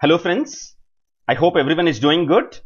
Hello friends, I hope everyone is doing good.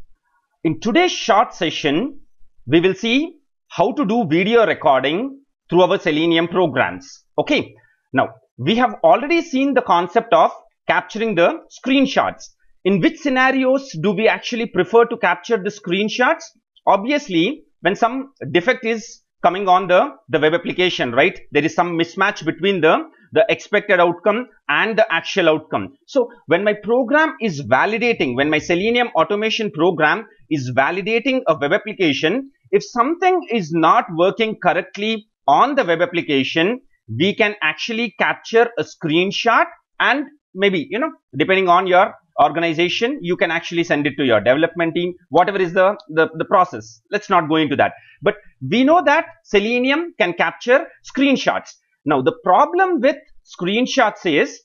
In today's short session, we will see how to do video recording through our Selenium programs. Okay, now we have already seen the concept of capturing the screenshots. In which scenarios do we actually prefer to capture the screenshots? Obviously, when some defect is coming on the, the web application, right? There is some mismatch between the, the expected outcome and the actual outcome. So when my program is validating, when my Selenium automation program is validating a web application, if something is not working correctly on the web application, we can actually capture a screenshot and maybe, you know, depending on your organization, you can actually send it to your development team, whatever is the, the, the process. Let's not go into that. But we know that Selenium can capture screenshots. Now, the problem with screenshots is,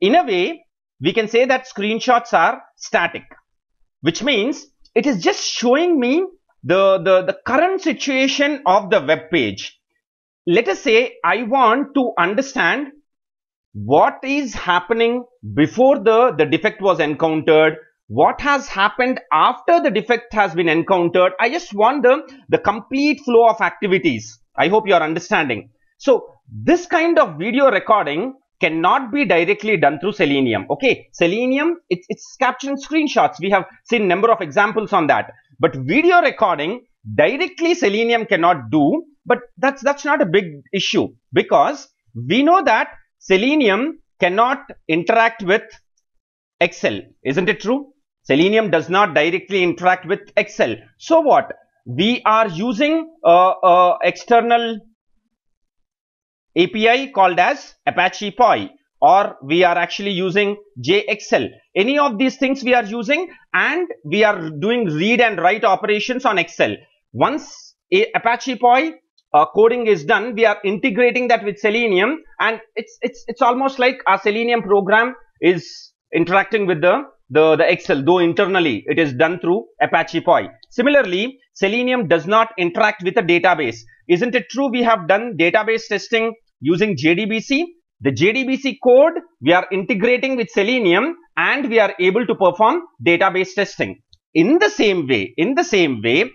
in a way, we can say that screenshots are static, which means it is just showing me the, the, the current situation of the web page. Let us say I want to understand what is happening before the, the defect was encountered, what has happened after the defect has been encountered. I just want the, the complete flow of activities. I hope you are understanding. So this kind of video recording cannot be directly done through Selenium. Okay, Selenium, it, it's capturing screenshots. We have seen number of examples on that. But video recording, directly Selenium cannot do, but that's, that's not a big issue because we know that selenium cannot interact with Excel, isn't it true? Selenium does not directly interact with Excel. So what? We are using uh, uh, external API called as Apache Poi or we are actually using JXL. Any of these things we are using and we are doing read and write operations on Excel. Once a Apache Poi uh, coding is done, we are integrating that with Selenium and it's, it's, it's almost like our Selenium program is interacting with the, the, the Excel, though internally it is done through Apache Poi. Similarly, Selenium does not interact with a database. Isn't it true we have done database testing using JDBC? The JDBC code we are integrating with Selenium and we are able to perform database testing. In the same way, in the same way,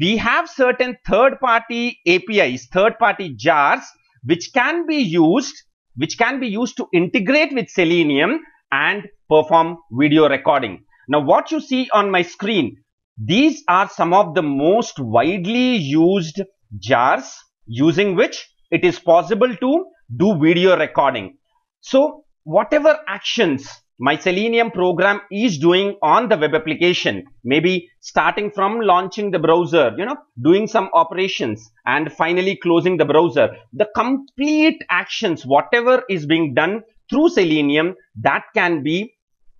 we have certain third party APIs, third party jars, which can be used, which can be used to integrate with Selenium and perform video recording. Now, what you see on my screen, these are some of the most widely used jars using which it is possible to do video recording. So, whatever actions my Selenium program is doing on the web application, maybe starting from launching the browser, you know, doing some operations and finally closing the browser. The complete actions, whatever is being done through Selenium, that can be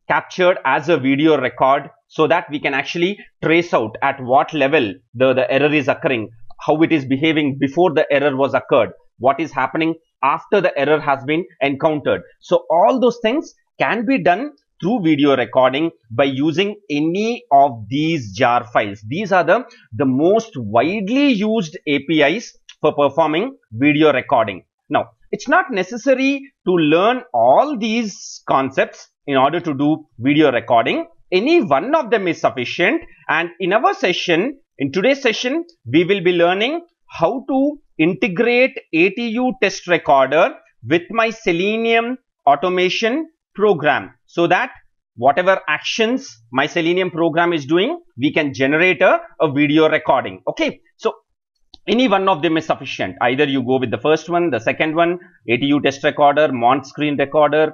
captured as a video record so that we can actually trace out at what level the, the error is occurring, how it is behaving before the error was occurred, what is happening after the error has been encountered. So all those things can be done through video recording by using any of these jar files. These are the, the most widely used APIs for performing video recording. Now, it's not necessary to learn all these concepts in order to do video recording. Any one of them is sufficient and in our session, in today's session, we will be learning how to integrate ATU test recorder with my Selenium automation program so that whatever actions my selenium program is doing we can generate a, a video recording okay so any one of them is sufficient either you go with the first one the second one atu test recorder mont screen recorder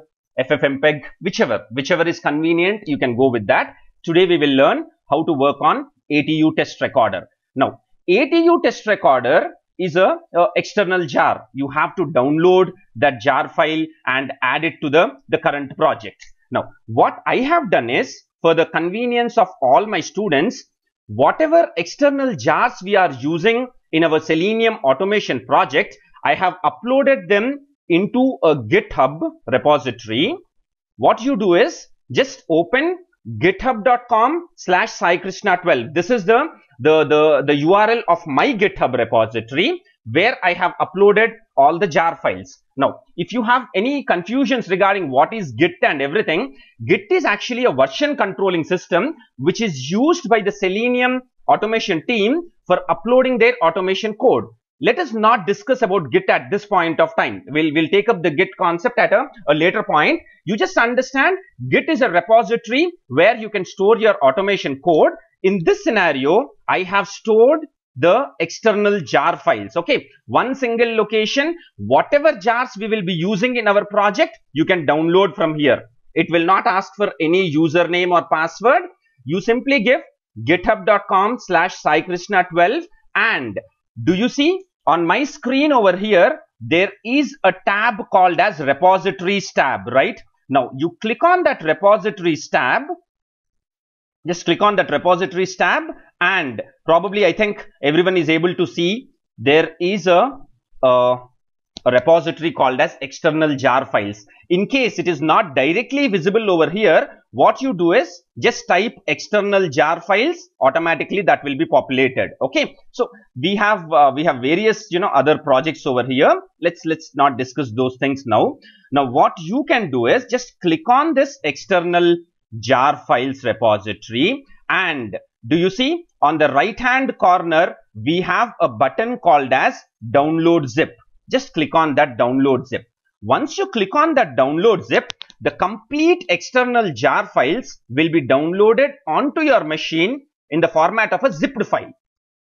ffmpeg whichever whichever is convenient you can go with that today we will learn how to work on atu test recorder now atu test recorder is a, external jar. You have to download that jar file and add it to the, the current project. Now, what I have done is for the convenience of all my students, whatever external jars we are using in our Selenium automation project, I have uploaded them into a GitHub repository. What you do is just open github.com slash saikrishna 12 this is the the the the url of my github repository where i have uploaded all the jar files now if you have any confusions regarding what is git and everything git is actually a version controlling system which is used by the selenium automation team for uploading their automation code let us not discuss about Git at this point of time. We'll, we'll take up the Git concept at a, a later point. You just understand Git is a repository where you can store your automation code. In this scenario, I have stored the external jar files okay one single location whatever jars we will be using in our project you can download from here it will not ask for any username or password you simply give github.com slash 12 and do you see on my screen over here, there is a tab called as repositories tab, right? Now you click on that repositories tab, just click on that repositories tab and probably I think everyone is able to see there is a, a repository called as external jar files. In case it is not directly visible over here, what you do is just type external jar files, automatically that will be populated. Okay. So we have, uh, we have various, you know, other projects over here. Let's, let's not discuss those things now. Now what you can do is just click on this external jar files repository and do you see on the right hand corner we have a button called as download zip just click on that download zip. Once you click on that download zip, the complete external jar files will be downloaded onto your machine in the format of a zipped file.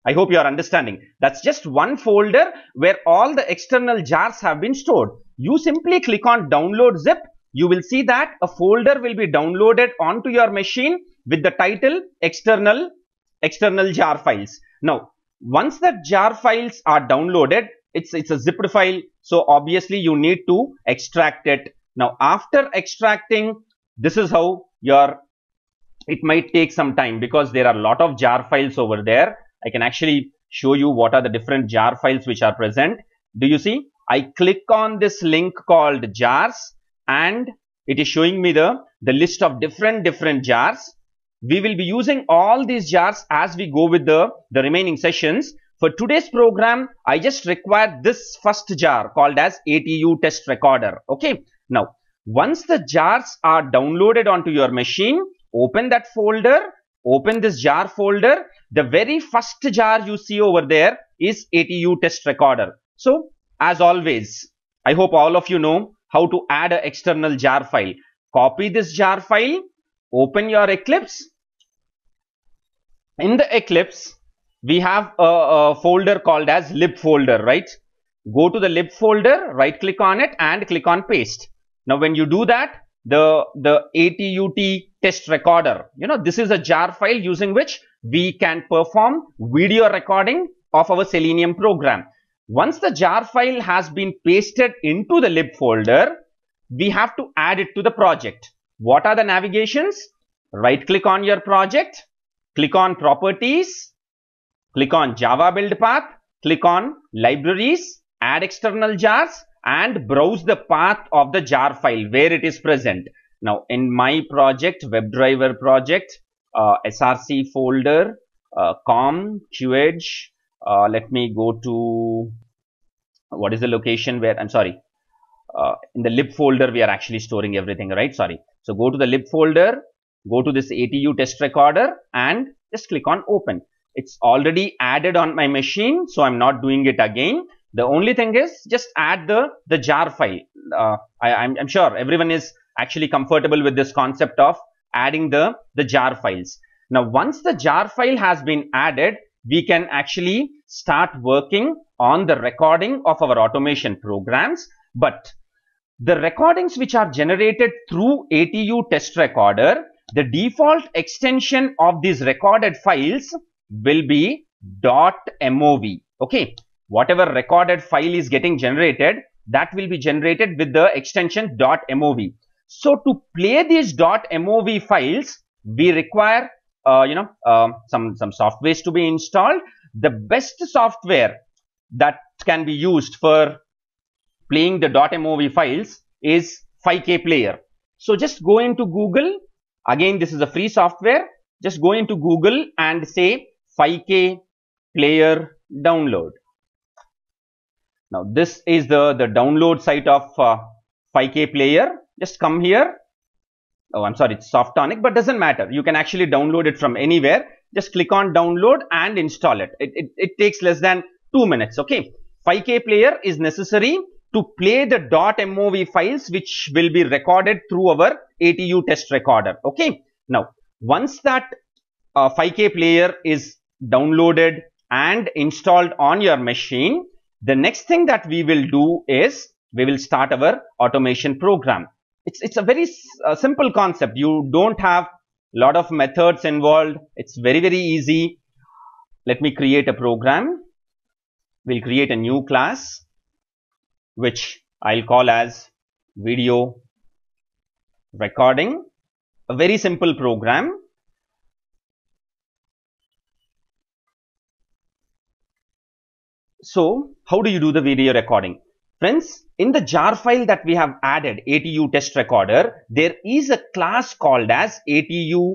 I hope you are understanding. That's just one folder where all the external jars have been stored. You simply click on download zip. You will see that a folder will be downloaded onto your machine with the title external external jar files. Now, once the jar files are downloaded, it's it's a zipped file so obviously you need to extract it now after extracting this is how your it might take some time because there are a lot of jar files over there i can actually show you what are the different jar files which are present do you see i click on this link called jars and it is showing me the the list of different different jars we will be using all these jars as we go with the the remaining sessions for today's program, I just require this first jar called as ATU test recorder. Okay. Now, once the jars are downloaded onto your machine, open that folder, open this jar folder. The very first jar you see over there is ATU test recorder. So, as always, I hope all of you know how to add an external jar file. Copy this jar file, open your Eclipse. In the Eclipse, we have a, a, folder called as lib folder, right? Go to the lib folder, right click on it and click on paste. Now, when you do that, the, the ATUT test recorder, you know, this is a jar file using which we can perform video recording of our Selenium program. Once the jar file has been pasted into the lib folder, we have to add it to the project. What are the navigations? Right click on your project, click on properties, Click on Java build path, click on libraries, add external jars and browse the path of the jar file where it is present. Now in my project, WebDriver project, uh, SRC folder, uh, com, QEdge, uh, let me go to what is the location where I'm sorry, uh, in the lib folder we are actually storing everything right sorry so go to the lib folder go to this atu test recorder and just click on open it's already added on my machine so i'm not doing it again the only thing is just add the the jar file uh, I, I'm, I'm sure everyone is actually comfortable with this concept of adding the the jar files now once the jar file has been added we can actually start working on the recording of our automation programs but the recordings which are generated through ATU test recorder the default extension of these recorded files will be dot MOV. Okay. Whatever recorded file is getting generated, that will be generated with the extension dot MOV. So to play these dot MOV files, we require, uh, you know, uh, some, some softwares to be installed. The best software that can be used for playing the .mov files is 5k player. So just go into Google. Again, this is a free software. Just go into Google and say 5k player download. Now this is the, the download site of uh, 5k player. Just come here. Oh, I'm sorry, it's Softonic, but doesn't matter. You can actually download it from anywhere. Just click on download and install it. It, it, it takes less than two minutes. Okay. 5k player is necessary to play the .mov files which will be recorded through our ATU test recorder. Okay. Now, once that uh, 5k player is downloaded and installed on your machine, the next thing that we will do is we will start our automation program. It's, it's a very uh, simple concept. You don't have a lot of methods involved. It's very, very easy. Let me create a program. We'll create a new class, which I'll call as video recording. A very simple program. So how do you do the video recording? Friends, in the jar file that we have added ATU test recorder, there is a class called as ATU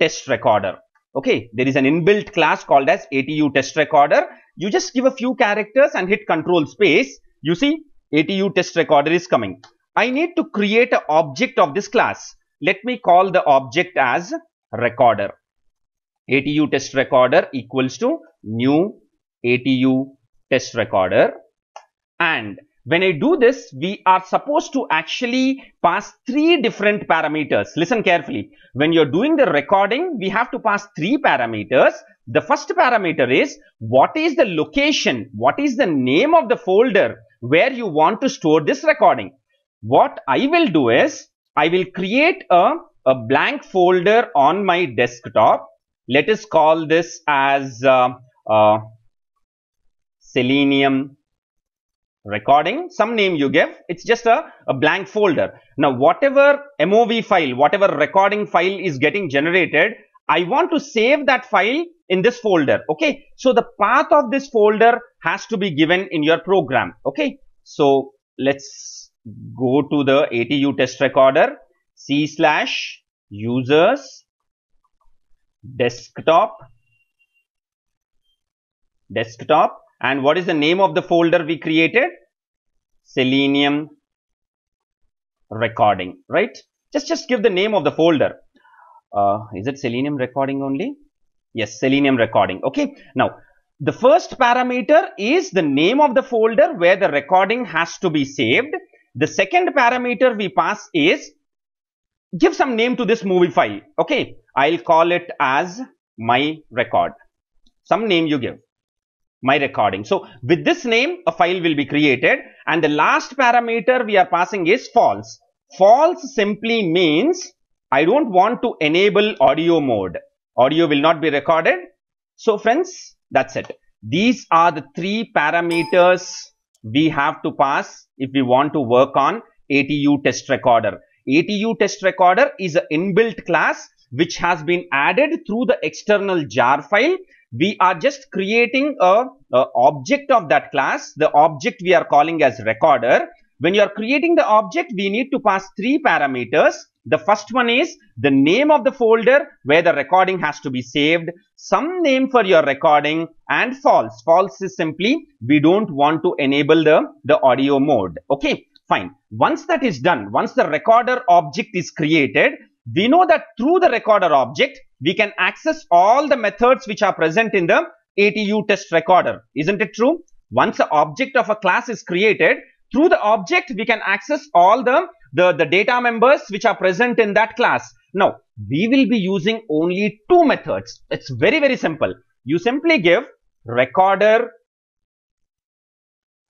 test recorder. Okay, there is an inbuilt class called as ATU test recorder. You just give a few characters and hit control space. You see ATU test recorder is coming. I need to create an object of this class. Let me call the object as recorder. ATU test recorder equals to new ATU test recorder and when I do this, we are supposed to actually pass three different parameters. Listen carefully. When you're doing the recording, we have to pass three parameters. The first parameter is what is the location, what is the name of the folder where you want to store this recording. What I will do is I will create a, a blank folder on my desktop. Let us call this as uh, uh, selenium recording some name you give it's just a, a blank folder now whatever mov file whatever recording file is getting generated i want to save that file in this folder okay so the path of this folder has to be given in your program okay so let's go to the atu test recorder c slash users desktop desktop and what is the name of the folder we created? Selenium recording, right? Just, just give the name of the folder. Uh, is it Selenium recording only? Yes, Selenium recording. Okay. Now, the first parameter is the name of the folder where the recording has to be saved. The second parameter we pass is give some name to this movie file. Okay. I'll call it as my record. Some name you give my recording. So with this name, a file will be created and the last parameter we are passing is false. False simply means I don't want to enable audio mode. Audio will not be recorded. So friends, that's it. These are the three parameters we have to pass if we want to work on ATU test recorder. ATU test recorder is an inbuilt class which has been added through the external jar file we are just creating a, a, object of that class the object we are calling as recorder when you are creating the object we need to pass three parameters the first one is the name of the folder where the recording has to be saved some name for your recording and false false is simply we don't want to enable the the audio mode okay fine once that is done once the recorder object is created we know that through the recorder object we can access all the methods which are present in the ATU test recorder. Isn't it true? Once the object of a class is created, through the object we can access all the, the, the data members which are present in that class. Now, we will be using only two methods. It's very, very simple. You simply give recorder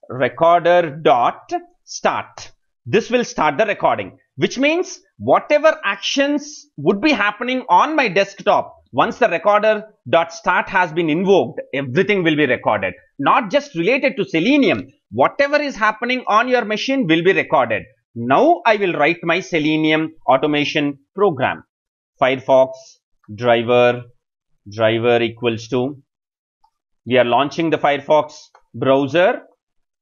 recorder dot start this will start the recording, which means whatever actions would be happening on my desktop, once the recorder.start has been invoked, everything will be recorded. Not just related to Selenium, whatever is happening on your machine will be recorded. Now I will write my Selenium automation program. Firefox driver driver equals to we are launching the Firefox browser.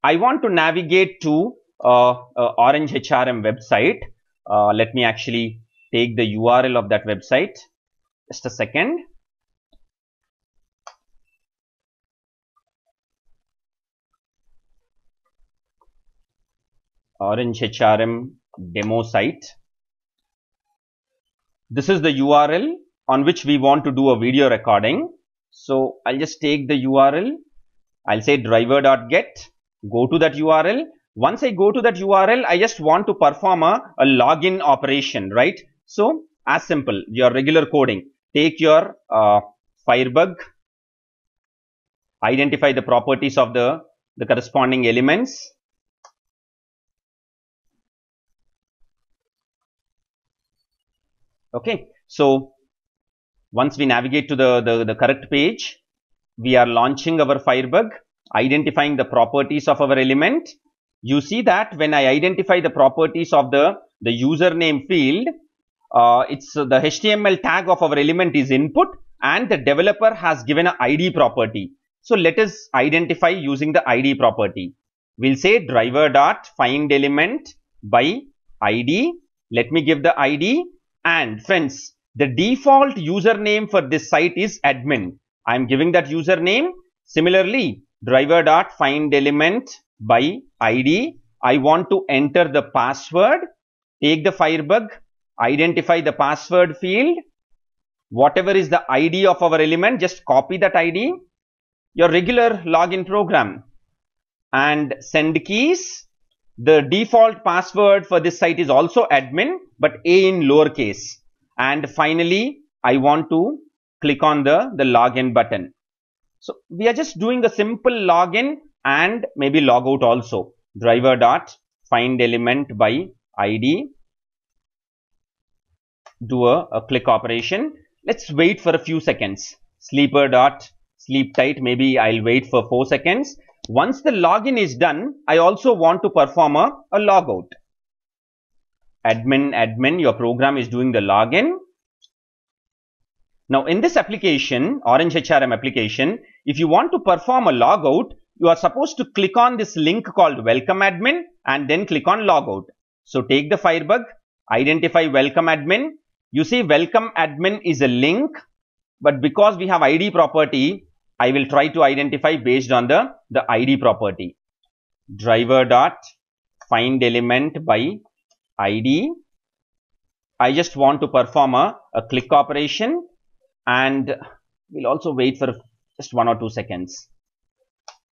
I want to navigate to Orange HRM website. Uh, let me actually take the URL of that website. Just a second. Orange HRM demo site. This is the URL on which we want to do a video recording. So I'll just take the URL. I'll say driver.get, go to that URL once I go to that URL, I just want to perform a, a login operation, right? So as simple, your regular coding, take your uh, Firebug, identify the properties of the, the corresponding elements, okay so once we navigate to the, the, the correct page we are launching our firebug identifying the properties of our element you see that when I identify the properties of the, the username field, uh, it's the HTML tag of our element is input and the developer has given a ID property. So let us identify using the ID property. We'll say driver dot find element by ID. Let me give the ID and friends, the default username for this site is admin. I'm giving that username. Similarly, driver dot find element by id i want to enter the password take the firebug identify the password field whatever is the id of our element just copy that id your regular login program and send keys the default password for this site is also admin but a in lowercase and finally i want to click on the the login button so we are just doing a simple login and maybe logout also driver dot find element by id do a, a click operation let's wait for a few seconds sleeper dot sleep tight maybe i'll wait for four seconds once the login is done i also want to perform a, a logout admin admin your program is doing the login now in this application orange hrm application if you want to perform a logout you are supposed to click on this link called welcome admin and then click on logout. So take the Firebug, identify welcome admin. You see welcome admin is a link, but because we have ID property, I will try to identify based on the, the ID property. Driver dot find element by ID. I just want to perform a, a click operation and we'll also wait for just one or two seconds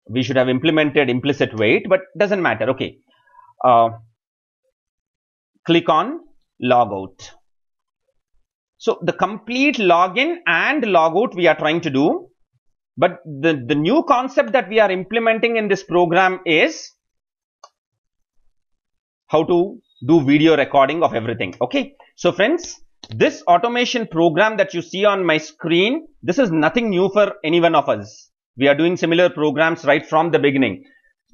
we should have implemented implicit weight but doesn't matter okay uh, click on logout so the complete login and logout we are trying to do but the the new concept that we are implementing in this program is how to do video recording of everything okay so friends this automation program that you see on my screen this is nothing new for any one of us we are doing similar programs right from the beginning.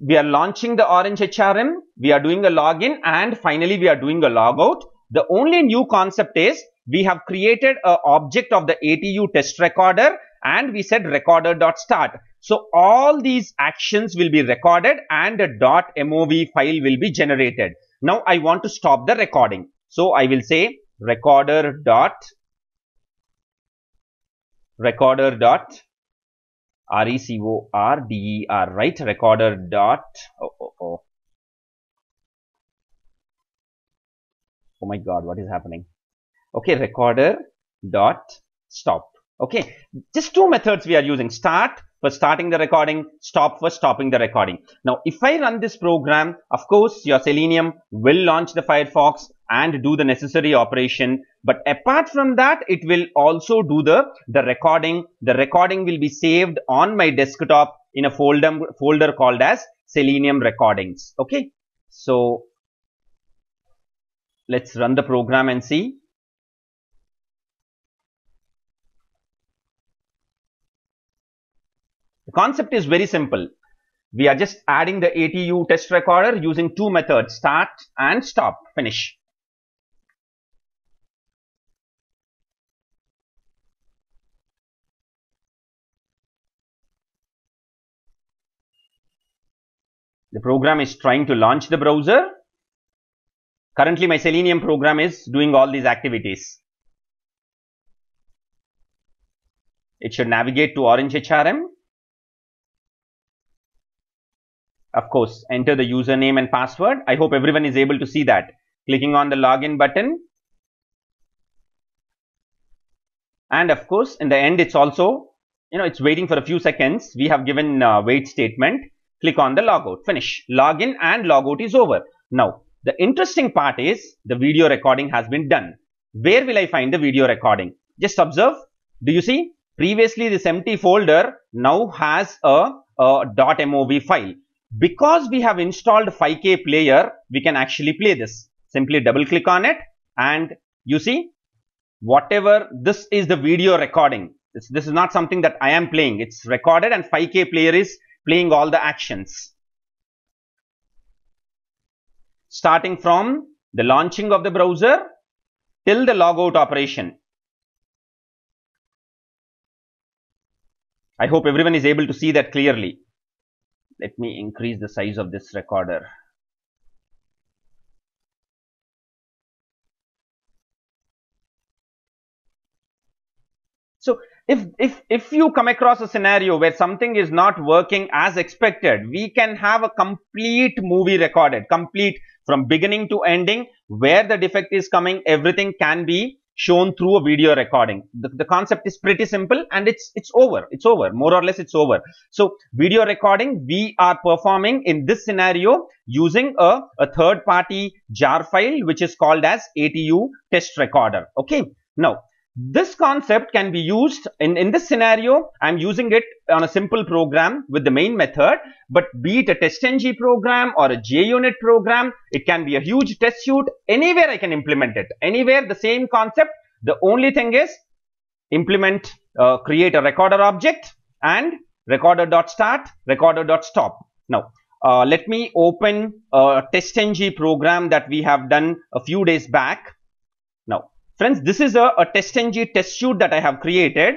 We are launching the Orange HRM. We are doing a login and finally we are doing a logout. The only new concept is we have created a object of the ATU test recorder and we said recorder.start. So all these actions will be recorded and a .mov file will be generated. Now I want to stop the recording. So I will say recorder dot recorder dot R E C O R D E R, right? Recorder dot. Oh, oh, oh. Oh my god, what is happening? Okay, recorder dot stop. Okay, just two methods we are using start for starting the recording, stop for stopping the recording. Now, if I run this program, of course, your Selenium will launch the Firefox and do the necessary operation. But apart from that, it will also do the, the recording. The recording will be saved on my desktop in a folder, folder called as Selenium recordings. Okay. So let's run the program and see. The concept is very simple. We are just adding the ATU test recorder using two methods, start and stop, finish. the program is trying to launch the browser currently my selenium program is doing all these activities it should navigate to orange hrm of course enter the username and password i hope everyone is able to see that clicking on the login button and of course in the end it's also you know it's waiting for a few seconds we have given a uh, wait statement click on the logout, finish. Login and logout is over. Now, the interesting part is the video recording has been done. Where will I find the video recording? Just observe. Do you see? Previously, this empty folder now has a, a .mov file. Because we have installed 5K player, we can actually play this. Simply double click on it and you see whatever this is the video recording. This, this is not something that I am playing. It's recorded and 5K player is playing all the actions starting from the launching of the browser till the logout operation. I hope everyone is able to see that clearly. Let me increase the size of this recorder. if if if you come across a scenario where something is not working as expected we can have a complete movie recorded complete from beginning to ending where the defect is coming everything can be shown through a video recording the, the concept is pretty simple and it's it's over it's over more or less it's over so video recording we are performing in this scenario using a, a third party jar file which is called as atu test recorder okay now this concept can be used in, in this scenario. I'm using it on a simple program with the main method, but be it a TestNG program or a JUnit program, it can be a huge test suite. Anywhere I can implement it. Anywhere the same concept. The only thing is implement, uh, create a recorder object and recorder.start, recorder.stop. Now, uh, let me open a TestNG program that we have done a few days back Friends, this is a, a TestNG test suite that I have created.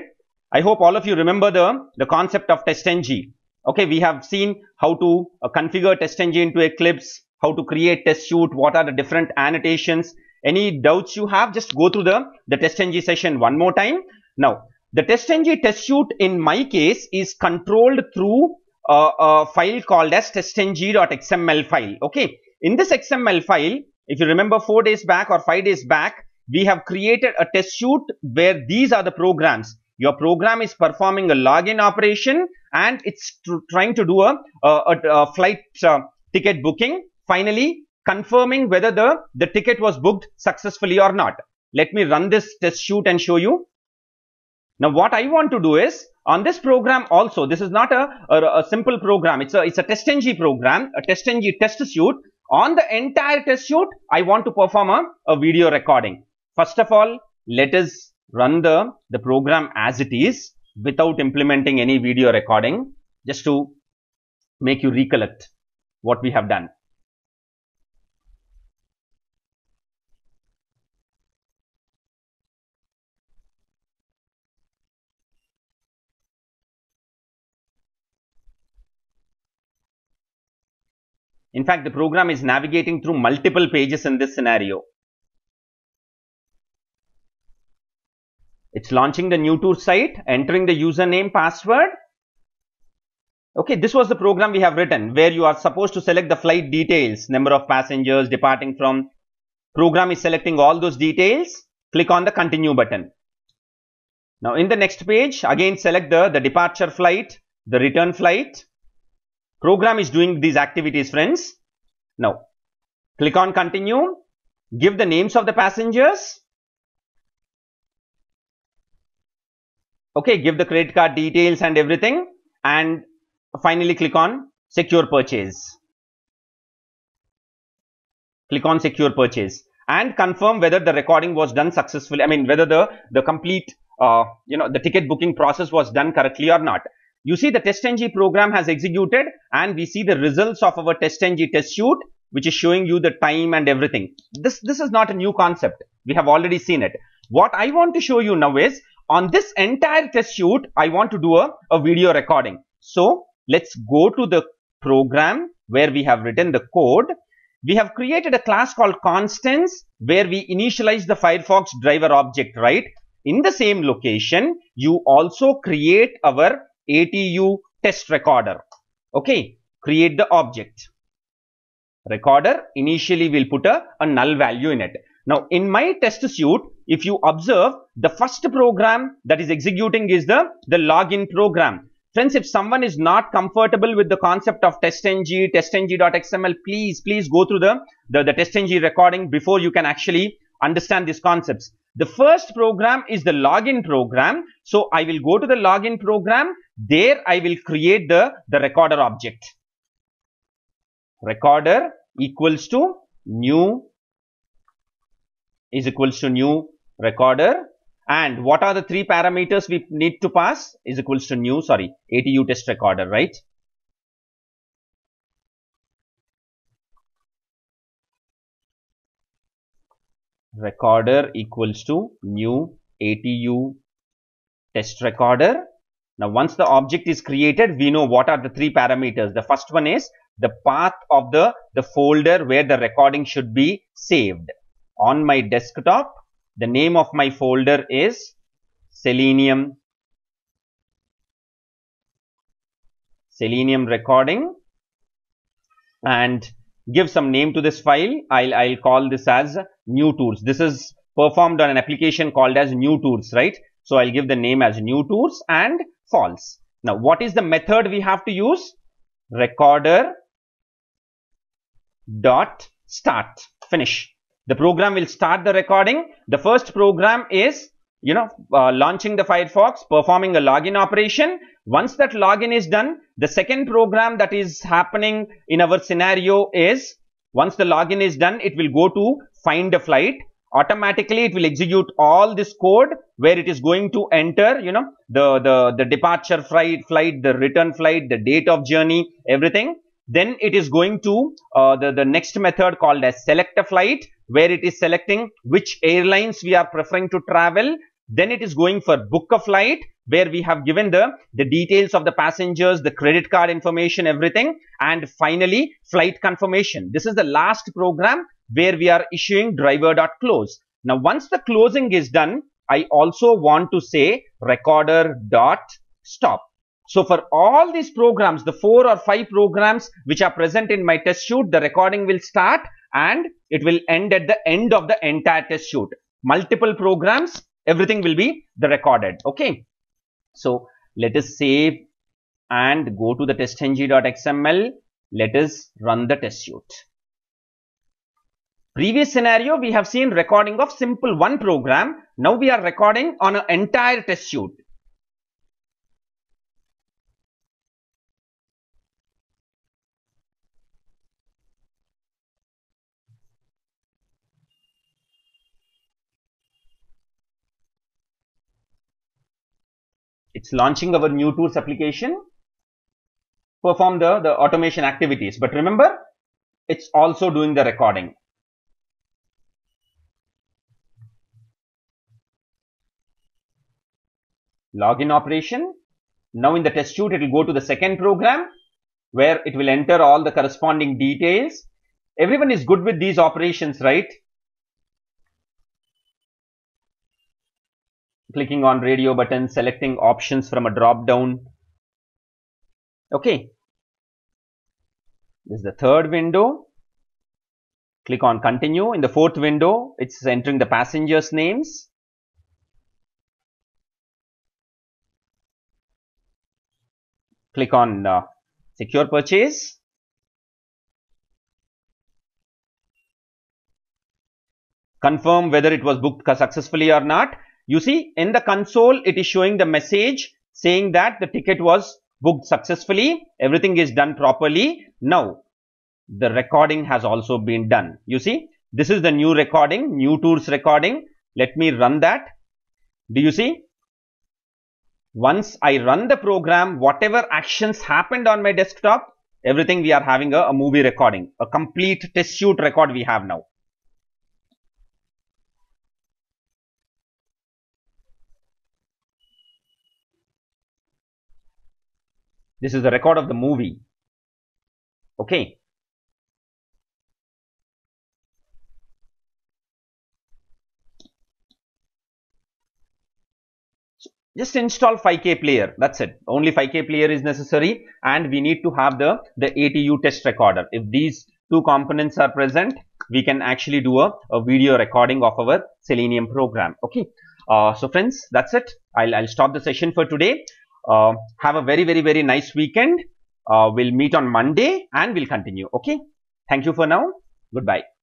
I hope all of you remember the, the concept of TestNG. Okay, we have seen how to uh, configure TestNG into Eclipse, how to create test suite, what are the different annotations. Any doubts you have, just go through the, the TestNG session one more time. Now, the TestNG test suite in my case is controlled through a file called as testng.xml file. Okay, in this XML file, if you remember four days back or five days back, we have created a test suite where these are the programs. Your program is performing a login operation and it's tr trying to do a, a, a flight uh, ticket booking. Finally, confirming whether the, the ticket was booked successfully or not. Let me run this test suite and show you. Now, what I want to do is on this program also, this is not a, a, a simple program. It's a, it's a TestNG program, a TestNG test suite. On the entire test suite, I want to perform a, a video recording. First of all, let us run the, the program as it is without implementing any video recording just to make you recollect what we have done. In fact, the program is navigating through multiple pages in this scenario. It's launching the new tour site, entering the username, password. Okay, this was the program we have written where you are supposed to select the flight details, number of passengers departing from. Program is selecting all those details. Click on the continue button. Now in the next page, again select the, the departure flight, the return flight. Program is doing these activities friends. Now click on continue. Give the names of the passengers okay give the credit card details and everything and finally click on secure purchase click on secure purchase and confirm whether the recording was done successfully i mean whether the the complete uh, you know the ticket booking process was done correctly or not you see the testng program has executed and we see the results of our testng test suite which is showing you the time and everything this this is not a new concept we have already seen it what i want to show you now is on this entire test shoot I want to do a, a video recording. So let's go to the program where we have written the code. We have created a class called constants where we initialize the Firefox driver object, right? In the same location, you also create our ATU test recorder. Okay, create the object. Recorder, initially we'll put a, a null value in it. Now in my test suite, if you observe the first program that is executing is the the login program friends if someone is not comfortable with the concept of testng testng.xml please please go through the, the the testng recording before you can actually understand these concepts the first program is the login program so i will go to the login program there i will create the the recorder object recorder equals to new is equals to new recorder and what are the three parameters we need to pass is equals to new sorry ATU test recorder right. recorder equals to new ATU test recorder. Now once the object is created we know what are the three parameters. The first one is the path of the, the folder where the recording should be saved on my desktop the name of my folder is selenium selenium recording and give some name to this file i'll i'll call this as new tools this is performed on an application called as new tools right so i'll give the name as new tools and false now what is the method we have to use recorder dot start finish the program will start the recording. The first program is, you know, uh, launching the Firefox, performing a login operation. Once that login is done, the second program that is happening in our scenario is, once the login is done, it will go to find a flight automatically it will execute all this code where it is going to enter you know the the the departure flight flight the return flight the date of journey everything then it is going to uh, the, the next method called as select a flight where it is selecting which airlines we are preferring to travel then it is going for book a flight where we have given the the details of the passengers the credit card information everything and finally flight confirmation this is the last program where we are issuing driver.close now once the closing is done i also want to say recorder dot stop so for all these programs, the four or five programs which are present in my test shoot, the recording will start and it will end at the end of the entire test shoot. Multiple programs, everything will be the recorded. Okay. So let us save and go to the testng.xml. Let us run the test shoot. Previous scenario, we have seen recording of simple one program. Now we are recording on an entire test shoot. it's launching our new tools application, perform the, the automation activities. But remember, it's also doing the recording. Login operation. Now in the test suite, it will go to the second program where it will enter all the corresponding details. Everyone is good with these operations, right? clicking on radio button, selecting options from a drop down. Okay. This is the third window. Click on continue. In the fourth window, it's entering the passengers' names. Click on uh, secure purchase. confirm whether it was booked successfully or not you see in the console it is showing the message saying that the ticket was booked successfully, everything is done properly. Now the recording has also been done. You see this is the new recording, new tours recording. Let me run that. Do you see? Once I run the program, whatever actions happened on my desktop, everything we are having a, a movie recording, a complete test shoot record we have now. This is the record of the movie. Okay. just install 5k player that's it only 5k player is necessary and we need to have the the atu test recorder if these two components are present we can actually do a, a video recording of our selenium program okay uh, so friends that's it I'll, I'll stop the session for today uh, have a very, very, very nice weekend. Uh, we'll meet on Monday and we'll continue. Okay. Thank you for now. Goodbye.